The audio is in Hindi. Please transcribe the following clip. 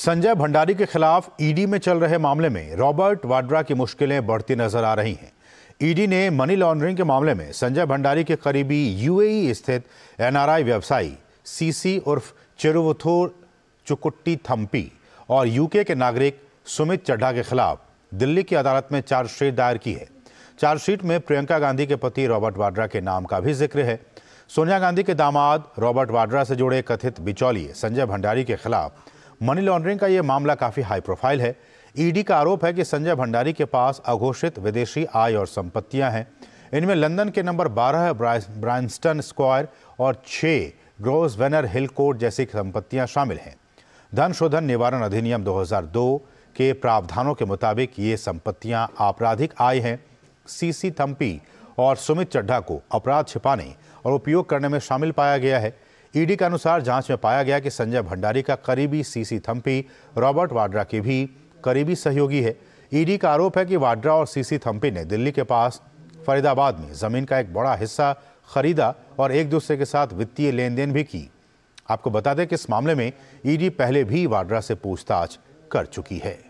संजय भंडारी के खिलाफ ईडी में चल रहे मामले में रॉबर्ट वाड्रा की मुश्किलें बढ़ती नजर आ रही हैं ईडी ने मनी लॉन्ड्रिंग के मामले में संजय भंडारी के करीबी यूएई स्थित एनआरआई व्यवसायी सीसी उर्फ चिरुवथो चुकुट्टी थम्पी और यूके के नागरिक सुमित चड्ढा के खिलाफ दिल्ली की अदालत में चार्जशीट दायर की है चार्जशीट में प्रियंका गांधी के पति रॉबर्ट वाड्रा के नाम का भी जिक्र है सोनिया गांधी के दामाद रॉबर्ट वाड्रा से जुड़े कथित बिचौलिए संजय भंडारी के खिलाफ मनी लॉन्ड्रिंग का ये मामला काफ़ी हाई प्रोफाइल है ईडी का आरोप है कि संजय भंडारी के पास अघोषित विदेशी आय और संपत्तियां हैं इनमें लंदन के नंबर 12 ब्रांस्टन स्क्वायर और 6 ग्रोस वेनर हिल कोर्ट जैसी संपत्तियां शामिल हैं धन शोधन निवारण अधिनियम 2002 के प्रावधानों के मुताबिक ये संपत्तियां आपराधिक आय हैं सीसी थम्पी और सुमित चड्ढा को अपराध छिपाने और उपयोग करने में शामिल पाया गया है ईडी के अनुसार जांच में पाया गया कि संजय भंडारी का करीबी सीसी थम्पी रॉबर्ट वाड्रा के भी करीबी सहयोगी है ईडी का आरोप है कि वाड्रा और सीसी थम्पी ने दिल्ली के पास फरीदाबाद में जमीन का एक बड़ा हिस्सा खरीदा और एक दूसरे के साथ वित्तीय लेन देन भी की आपको बता दें कि इस मामले में ईडी पहले भी वाड्रा से पूछताछ कर चुकी है